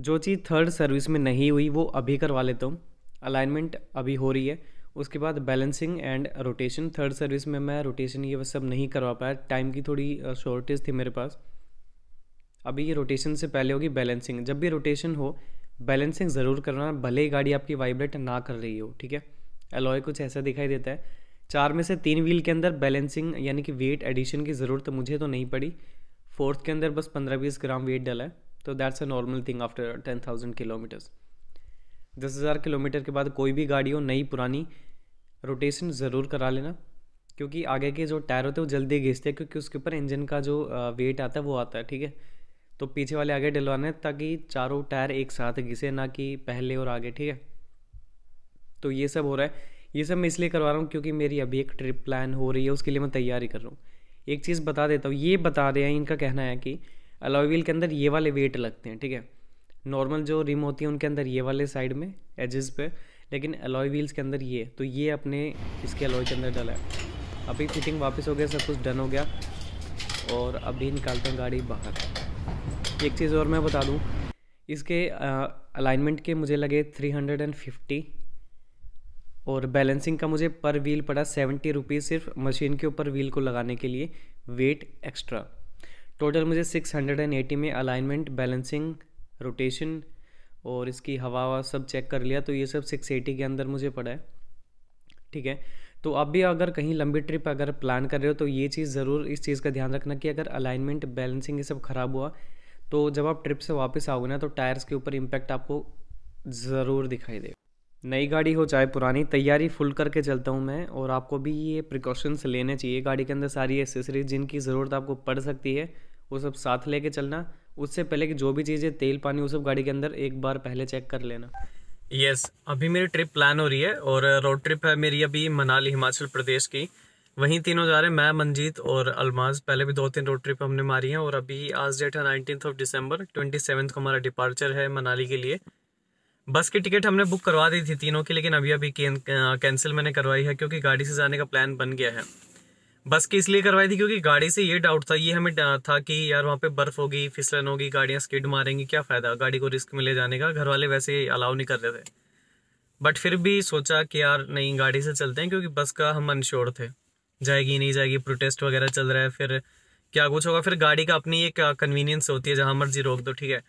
जो चीज़ third service में नहीं हुई वो अभी करवा लेता हूँ अलाइनमेंट अभी हो रही है उसके बाद balancing and rotation third service में मैं रोटेशन ये सब नहीं करवा पाया टाइम की थोड़ी शॉर्टेज थी मेरे पास अभी ये रोटेशन से पहले होगी बैलेंसिंग जब भी रोटेशन हो बैलेंसिंग ज़रूर करना भले ही गाड़ी आपकी वाइब्रेट ना कर रही हो ठीक है एलॉय कुछ ऐसा दिखाई देता है चार में से तीन व्हील के अंदर बैलेंसिंग यानी कि वेट एडिशन की ज़रूरत मुझे तो नहीं पड़ी फोर्थ के अंदर बस पंद्रह बीस ग्राम वेट डला है तो that's a normal thing after ten thousand kilometres दस हज़ार किलोमीटर के बाद कोई भी गाड़ी हो नई पुरानी रोटेशन ज़रूर करा लेना क्योंकि आगे के जो टायर होते हैं वो जल्दी घिसते हैं क्योंकि उसके ऊपर इंजन का जो वेट आता है वो आता है ठीक है तो पीछे वाले आगे डलवाना है ताकि चारों टायर एक साथ घिसे ना कि पहले और आगे ठीक है तो ये सब हो रहा है ये सब मैं इसलिए करवा रहा हूँ क्योंकि मेरी अभी एक ट्रिप प्लान हो रही है उसके लिए मैं तैयारी कर रहा हूँ एक चीज़ बता देता हूँ ये बता रहे हैं इनका कहना है कि अलॉय व्हील के अंदर ये वाले वेट लगते हैं ठीक है नॉर्मल जो रिम होती है उनके अंदर ये वाले साइड में एजेस पे लेकिन अलॉय व्हील्स के अंदर ये तो ये अपने इसके अलॉय के अंदर डला है अभी फिटिंग वापस हो गया सब कुछ डन हो गया और अभी निकालते हैं गाड़ी बाहर एक चीज़ और मैं बता दूँ इसके अलाइनमेंट के मुझे लगे 350 और बैलेंसिंग का मुझे पर व्हील पड़ा सेवेंटी रुपीज़ सिर्फ मशीन के ऊपर व्हील को लगाने के लिए वेट एक्स्ट्रा टोटल मुझे 680 में अलाइनमेंट बैलेंसिंग रोटेशन और इसकी हवा हवा सब चेक कर लिया तो ये सब 680 के अंदर मुझे पड़ा है ठीक है तो आप भी अगर कहीं लंबी ट्रिप अगर प्लान कर रहे हो तो ये चीज़ ज़रूर इस चीज़ का ध्यान रखना कि अगर अलाइनमेंट बैलेंसिंग ये सब ख़राब हुआ तो जब आप ट्रिप से वापस आओगे ना तो टायर्स के ऊपर इम्पैक्ट आपको ज़रूर दिखाई देगा नई गाड़ी हो चाहे पुरानी तैयारी फुल करके चलता हूँ मैं और आपको भी ये प्रिकॉशंस लेने चाहिए गाड़ी के अंदर सारी एसेसरीज जिनकी ज़रूरत आपको पड़ सकती है वो सब साथ लेके चलना उससे पहले कि जो भी चीज़ें तेल पानी वो सब गाड़ी के अंदर एक बार पहले चेक कर लेना यस yes, अभी मेरी ट्रिप प्लान हो रही है और रोड ट्रिप है मेरी अभी मनाली हिमाचल प्रदेश की वहीं तीनों जा रहे हैं मैं मंजीत और अलमाज पहले भी दो तीन रोड ट्रिप हमने मारी हैं और अभी आज डेट है nineteen of December twenty seventh को हमारा डिपार्चर है मनाली के लिए बस की टिकट हमने बुक करवा दी थी तीनों की लेकिन अभी अभी कैंसिल मैंने करवाई है क्योंकि गाड़ी से जाने का प्लान बन गया है बस की इसलिए करवाई थी क्योंकि गाड़ी से ये डाउट था ये हमें था कि यार वहाँ पे बर्फ होगी फिसलन होगी गाड़ियाँ स्कीड मारेंगी क्या फ़ायदा गाड़ी को रिस्क में ले जाने का घर वाले वैसे अलाउ नहीं कर रहे थे बट फिर भी सोचा कि यार नहीं गाड़ी से चलते हैं क्योंकि बस का हम अनश्योर थे जाएगी नहीं जाएगी प्रोटेस्ट वगैरह चल रहा है फिर क्या कुछ होगा फिर गाड़ी का अपनी एक कन्वीनियंस होती है जहाँ मर्जी रोक दो ठीक है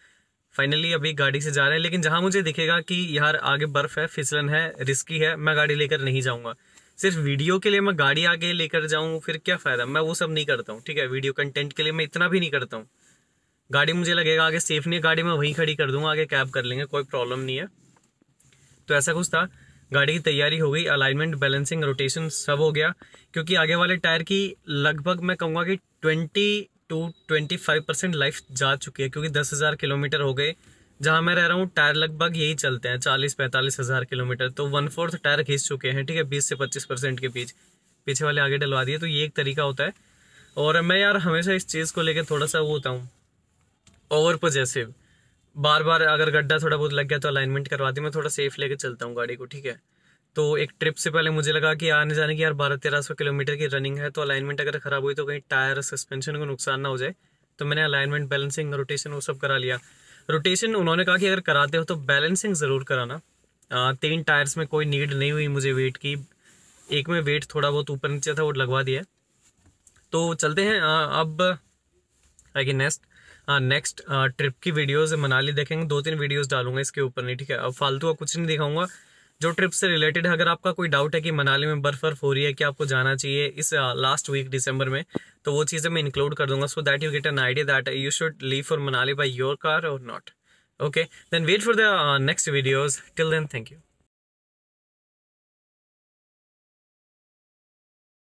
फाइनली अभी गाड़ी से जा रहे हैं लेकिन जहाँ मुझे दिखेगा कि यार आगे बर्फ़ है फिसलन है रिस्की है मैं गाड़ी लेकर नहीं जाऊँगा सिर्फ वीडियो के लिए मैं गाड़ी आगे लेकर जाऊँ फिर क्या फ़ायदा मैं वो सब नहीं करता हूँ ठीक है वीडियो कंटेंट के लिए मैं इतना भी नहीं करता हूँ गाड़ी मुझे लगेगा आगे सेफ नहीं है गाड़ी मैं वहीं खड़ी कर दूंगा आगे कैब कर लेंगे कोई प्रॉब्लम नहीं है तो ऐसा कुछ था गाड़ी की तैयारी हो गई अलाइनमेंट बैलेंसिंग रोटेशन सब हो गया क्योंकि आगे वाले टायर की लगभग मैं कहूँगा कि twenty two twenty five percent life जा चुकी है क्योंकि दस हज़ार किलोमीटर हो गए जहाँ मैं रह रहा हूँ टायर लगभग यही चलते हैं चालीस पैंतालीस हज़ार किलोमीटर तो वन फोर्थ टायर खींच चुके हैं ठीक है बीस से पच्चीस परसेंट के बीच पीछे वाले आगे डलवा दिए तो ये एक तरीका होता है और मैं यार हमेशा इस चीज़ को लेकर थोड़ा सा वो होता हूँ ओवर पोजेसिव बार बार अगर गड्ढा थोड़ा बहुत लग गया तो अलाइनमेंट करवा दी मैं थोड़ा सेफ लेके चलता हूँ गाड़ी को ठीक है तो एक ट्रिप से पहले मुझे लगा कि आने जाने की यार बारह तेरह सौ किलोमीटर की रनिंग है तो अलाइनमेंट अगर ख़राब हुई तो कहीं टायर सस्पेंशन को नुकसान ना हो जाए तो मैंने अलाइनमेंट बैलेंसिंग रोटेशन वो सब करा लिया रोटेशन उन्होंने कहा कि अगर कराते हो तो बैलेंसिंग ज़रूर कराना आ, तीन टायर्स में कोई नीड नहीं हुई मुझे वेट की एक में वेट थोड़ा बहुत ऊपर नीचे था वो लगवा दिया तो चलते हैं आ, अब आई नेक्स्ट नेक्स्ट ट्रिप की वीडियोज मनाली देखेंगे दो तीन वीडियोज़ डालूंगा इसके ऊपर नहीं ठीक है अब फालतू का कुछ नहीं दिखाऊंगा जो ट्रिप से रिलेटेड है अगर आपका कोई डाउट है कि मनाली में बर्फ बर्फ हो रही है कि आपको जाना चाहिए इस लास्ट वीक दिसंबर में तो वो चीज़ें मैं इंक्लूड कर दूंगा so that you get an idea that you should leave for Manali by your car or not okay then wait for the next videos till then thank you